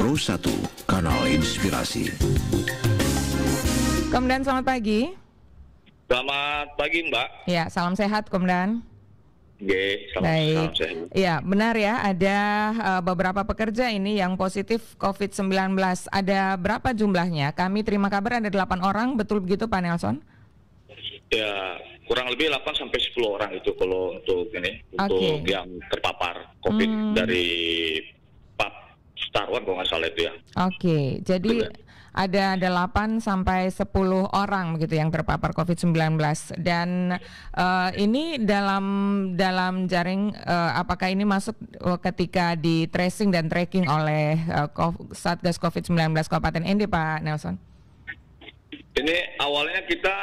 Pro 1, kanal inspirasi. Komandan selamat pagi. Selamat pagi Mbak. Ya, salam sehat Komandan. Yeah, selamat, Baik. Ya, benar ya, ada uh, beberapa pekerja ini yang positif COVID-19. Ada berapa jumlahnya? Kami terima kabar ada 8 orang, betul begitu Pak Nelson? Ya, kurang lebih 8 sampai 10 orang itu kalau untuk ini, okay. untuk yang terpapar COVID hmm. dari Starwan kalau nggak salah itu ya. Oke, okay, jadi Betul. ada delapan sampai sepuluh orang begitu yang terpapar COVID-19 dan uh, ini dalam dalam jaring uh, apakah ini masuk oh, ketika di tracing dan tracking oleh uh, Satgas COVID-19 Kabupaten Ende Pak Nelson? Ini awalnya kita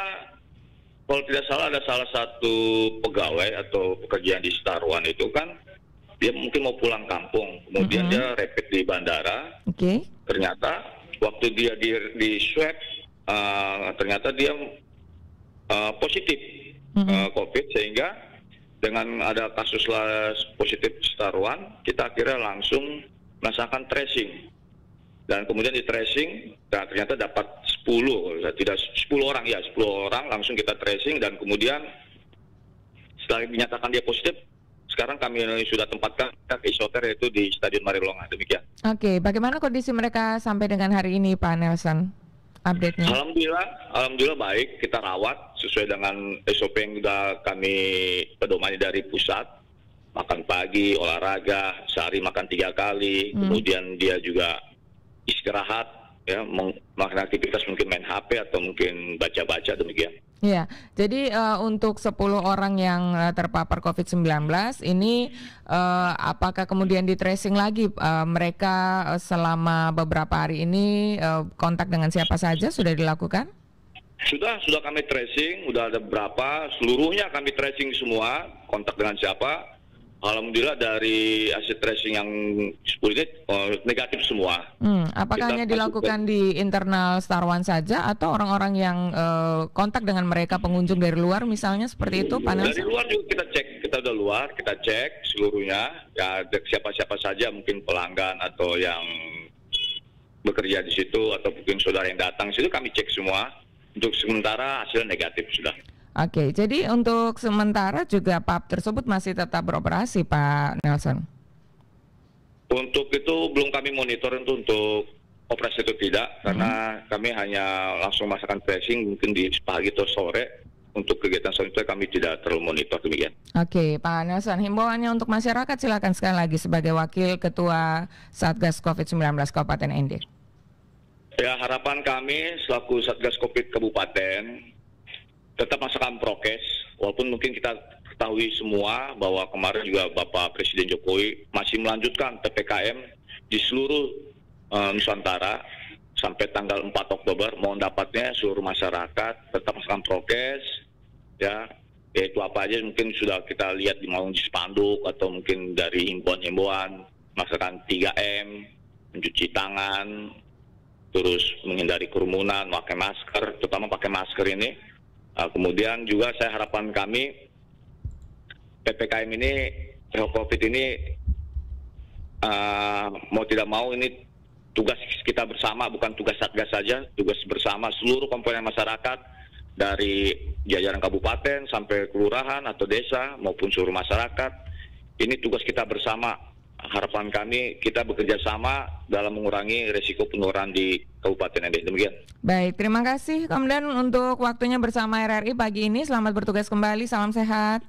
kalau tidak salah ada salah satu pegawai atau pekerjaan di Starwan itu kan dia mungkin mau pulang kampung, kemudian uh-huh. dia rapid di bandara. Oke. Okay. Ternyata waktu dia di di swab uh, ternyata dia uh, positif uh-huh. uh, COVID sehingga dengan ada kasus positif setaruhan, kita akhirnya langsung melaksanakan tracing. Dan kemudian di tracing, nah ternyata dapat 10, tidak 10 orang ya, 10 orang langsung kita tracing dan kemudian setelah dinyatakan dia positif, sekarang kami sudah tempatkan kak isoter yaitu di Stadion Marilonga demikian. Oke, bagaimana kondisi mereka sampai dengan hari ini Pak Nelson? Update-nya. Alhamdulillah, alhamdulillah baik. Kita rawat sesuai dengan SOP yang sudah kami pedomani dari pusat. Makan pagi, olahraga, sehari makan tiga kali, hmm. kemudian dia juga istirahat, ya, melakukan aktivitas mungkin main HP atau mungkin baca-baca demikian. Ya, jadi uh, untuk 10 orang yang uh, terpapar COVID-19 ini uh, apakah kemudian di tracing lagi uh, mereka uh, selama beberapa hari ini uh, kontak dengan siapa saja sudah dilakukan? Sudah, sudah kami tracing, sudah ada berapa, seluruhnya kami tracing semua, kontak dengan siapa, Alhamdulillah dari aset tracing yang 10 ini oh, negatif semua. Hmm, apakah Kita hanya dilakukan di internal Star One saja atau orang-orang yang eh, kontak dengan mereka pengunjung dari luar misalnya seperti itu iya, panas? Dari luar juga kita cek, kita udah luar, kita cek seluruhnya. Ya siapa-siapa saja mungkin pelanggan atau yang bekerja di situ atau mungkin saudara yang datang di situ kami cek semua. Untuk sementara hasil negatif sudah. Oke, jadi untuk sementara juga pub tersebut masih tetap beroperasi, Pak Nelson. Untuk itu belum kami monitor untuk, untuk operasi itu tidak, karena hmm. kami hanya langsung masakan tracing mungkin di pagi atau sore. Untuk kegiatan selanjutnya kami tidak terlalu monitor demikian. Oke, Pak Nelson, himbauannya untuk masyarakat silakan sekali lagi sebagai Wakil Ketua Satgas COVID-19 Kabupaten Ende. Ya, harapan kami selaku Satgas COVID Kabupaten tetap masakan prokes, walaupun mungkin kita ketahui semua bahwa kemarin juga Bapak Presiden Jokowi masih melanjutkan PPKM di seluruh e, Nusantara sampai tanggal 4 Oktober. Mohon dapatnya seluruh masyarakat tetap masakan prokes, ya yaitu apa aja mungkin sudah kita lihat di malam di spanduk atau mungkin dari himbauan-himbauan masakan 3M, mencuci tangan, terus menghindari kerumunan, pakai masker, terutama pakai masker ini Nah, kemudian juga saya harapan kami ppkm ini covid ini uh, mau tidak mau ini tugas kita bersama bukan tugas satgas saja tugas bersama seluruh komponen masyarakat dari jajaran kabupaten sampai kelurahan atau desa maupun seluruh masyarakat ini tugas kita bersama harapan kami kita bekerja sama dalam mengurangi risiko penularan di Kabupaten Ende. Demikian. Baik, terima kasih Komandan untuk waktunya bersama RRI pagi ini. Selamat bertugas kembali. Salam sehat.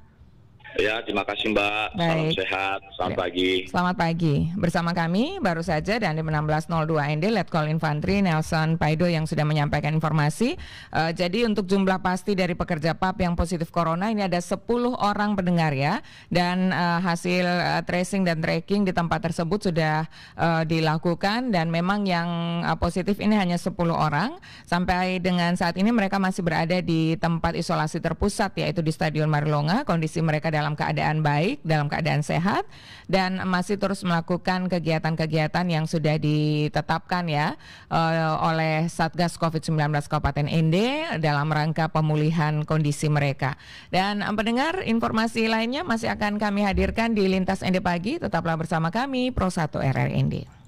Ya, terima kasih Mbak. Baik. Salam sehat. Selamat ya. pagi. Selamat pagi. Bersama kami baru saja dan di 1602 ND Letkol Infantry Nelson Paido yang sudah menyampaikan informasi. Uh, jadi untuk jumlah pasti dari pekerja Pap yang positif corona ini ada 10 orang pendengar ya. Dan uh, hasil uh, tracing dan tracking di tempat tersebut sudah uh, dilakukan dan memang yang uh, positif ini hanya 10 orang. Sampai dengan saat ini mereka masih berada di tempat isolasi terpusat yaitu di Stadion Marilonga. Kondisi mereka dalam keadaan baik, dalam keadaan sehat dan masih terus melakukan kegiatan-kegiatan yang sudah ditetapkan ya uh, oleh Satgas Covid-19 Kabupaten Ende dalam rangka pemulihan kondisi mereka. Dan eh, pendengar, informasi lainnya masih akan kami hadirkan di Lintas Ende pagi. Tetaplah bersama kami Pro 1 ND.